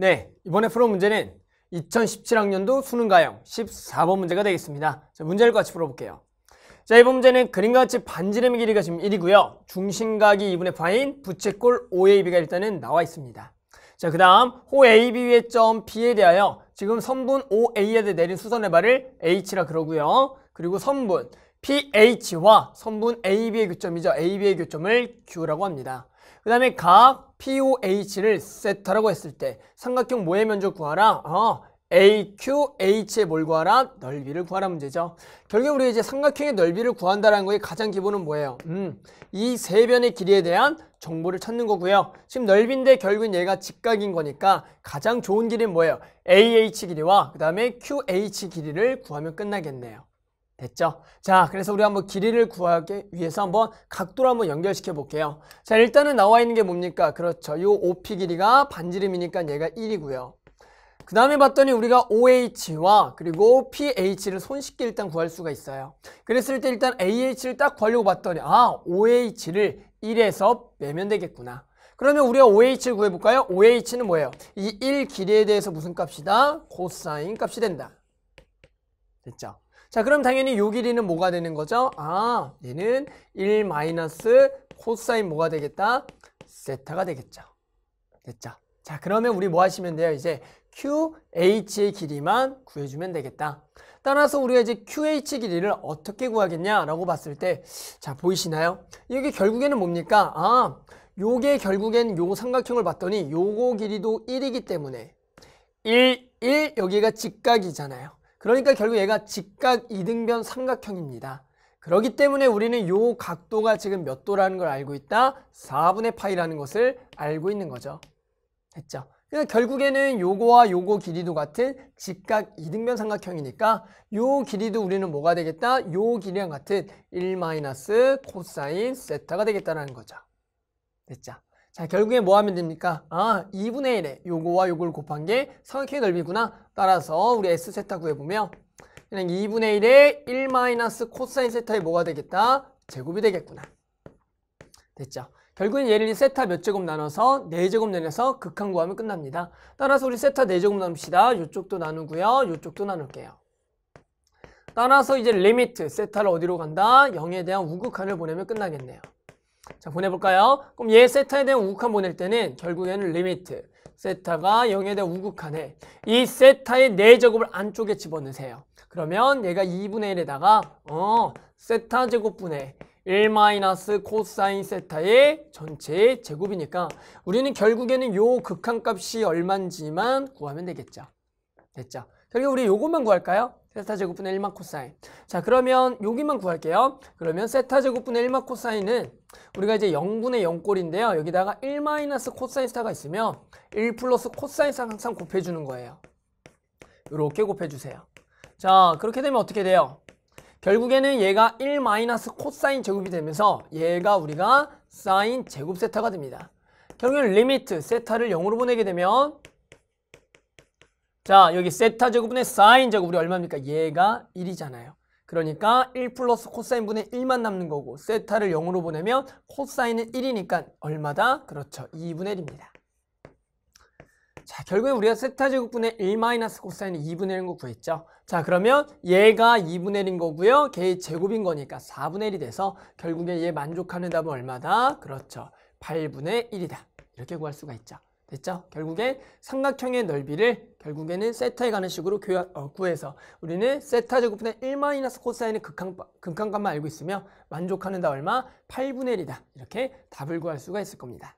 네, 이번에 풀어 문제는 2017학년도 수능가형 14번 문제가 되겠습니다. 자, 문제를 같이 풀어볼게요. 자, 이번 문제는 그림과 같이 반지름의 길이가 지금 1이고요. 중심각이 2분의 파인 부채꼴 OAB가 일단은 나와 있습니다. 자, 그 다음 OAB 위의 점 B에 대하여 지금 선분 OA에 대 내린 수선의 발을 H라 그러고요. 그리고 선분 PH와 선분 AB의 교점이죠. AB의 교점을 Q라고 합니다. 그 다음에 각 POH를 세타라고 했을 때 삼각형 모의 면적 구하라. 어, AQH의 뭘 구하라? 넓이를 구하라 문제죠. 결국 우리 이제 삼각형의 넓이를 구한다라는 거의 가장 기본은 뭐예요? 음, 이 세 변의 길이에 대한 정보를 찾는 거고요. 지금 넓인데 결국은 얘가 직각인 거니까 가장 좋은 길이는 뭐예요? AH 길이와 그 다음에 QH 길이를 구하면 끝나겠네요. 됐죠? 자, 그래서 우리 한번 길이를 구하기 위해서 한번 각도를 한번 연결시켜 볼게요. 자, 일단은 나와 있는 게 뭡니까? 그렇죠. 요 OP 길이가 반지름이니까 얘가 1이고요. 그 다음에 봤더니 우리가 OH와 그리고 PH를 손쉽게 일단 구할 수가 있어요. 그랬을 때 일단 AH를 딱 구하려고 봤더니 아, OH를 1에서 빼면 되겠구나. 그러면 우리가 OH를 구해볼까요? OH는 뭐예요? 이 1 길이에 대해서 무슨 값이다? 코사인 값이 된다. 됐죠? 자 그럼 당연히 요 길이는 뭐가 되는 거죠? 아 얘는 1 마이너스 코사인 뭐가 되겠다? 세타가 되겠죠. 됐죠? 자 그러면 우리 뭐 하시면 돼요? 이제 QH의 길이만 구해주면 되겠다. 따라서 우리가 이제 QH 길이를 어떻게 구하겠냐라고 봤을 때자 보이시나요? 이게 결국에는 뭡니까? 아 요게 결국엔 요 삼각형을 봤더니 요거 길이도 1이기 때문에 1, 1 여기가 직각이잖아요. 그러니까 결국 얘가 직각 이등변 삼각형입니다. 그러기 때문에 우리는 요 각도가 지금 몇 도라는 걸 알고 있다? 4분의 파이라는 것을 알고 있는 거죠. 됐죠? 그러니까 결국에는 요거와 요거 길이도 같은 직각 이등변 삼각형이니까 요 길이도 우리는 뭐가 되겠다? 요 길이랑 같은 1 마이너스 코사인 세타가 되겠다라는 거죠. 됐죠? 자 결국에 뭐 하면 됩니까? 아 2분의 1에 요거와 요걸 곱한 게 삼각형의 넓이구나 따라서 우리 s 세타 구해보면 그냥 2분의 1에 1 마이너스 코사인 세타에 뭐가 되겠다? 제곱이 되겠구나 됐죠? 결국엔 얘를 세타 몇 제곱 나눠서 4제곱 내려서 극한 구하면 끝납니다. 따라서 우리 세타 4제곱 나눕시다. 이쪽도 나누고요. 이쪽도 나눌게요. 따라서 이제 리미트 세타를 어디로 간다? 0에 대한 우극한을 보내면 끝나겠네요. 자, 보내볼까요? 그럼 얘 세타에 대한 우극한 보낼 때는 결국에는 리미트. 세타가 0에 대한 우극한에 이 세타의 내제곱을 안쪽에 집어넣으세요. 그러면 얘가 2분의 1에다가 어 세타 제곱분의 1 마이너스 코사인 세타의 전체 제곱이니까 우리는 결국에는 요 극한값이 얼만지만 구하면 되겠죠. 됐죠. 결국 우리 요것만 구할까요? 세타 제곱분의 1만 코사인 자 그러면 여기만 구할게요 그러면 세타 제곱분의 1만 코사인은 우리가 이제 0분의 0꼴인데요 여기다가 1 마이너스 코사인 스타가 있으면 1 플러스 코사인 스타 항상 곱해주는 거예요 이렇게 곱해주세요 자 그렇게 되면 어떻게 돼요 결국에는 얘가 1 마이너스 코사인 제곱이 되면서 얘가 우리가 사인 제곱 세타가 됩니다 결국엔 리미트 세타를 0으로 보내게 되면 자, 여기 세타 제곱분의 사인 제곱 우리 얼마입니까? 얘가 1이잖아요. 그러니까 1 플러스 코사인분의 1만 남는 거고 세타를 0으로 보내면 코사인은 1이니까 얼마다? 그렇죠. 2분의 1입니다. 자, 결국에 우리가 세타 제곱분의 1 마이너스 코사인은 2분의 1인 거 구했죠. 자, 그러면 얘가 2분의 1인 거고요. 걔의 제곱인 거니까 4분의 1이 돼서 결국에 얘 만족하는 답은 얼마다? 그렇죠. 8분의 1이다. 이렇게 구할 수가 있죠. 됐죠? 결국에 삼각형의 넓이를 결국에는 세타에 가는 식으로 교환 어, 구해서 우리는 세타 제곱분의 1마이너스 코사인의 극한, 극한값만 알고 있으며 만족하는 다 얼마? 8분의 1이다. 이렇게 답을 구할 수가 있을 겁니다.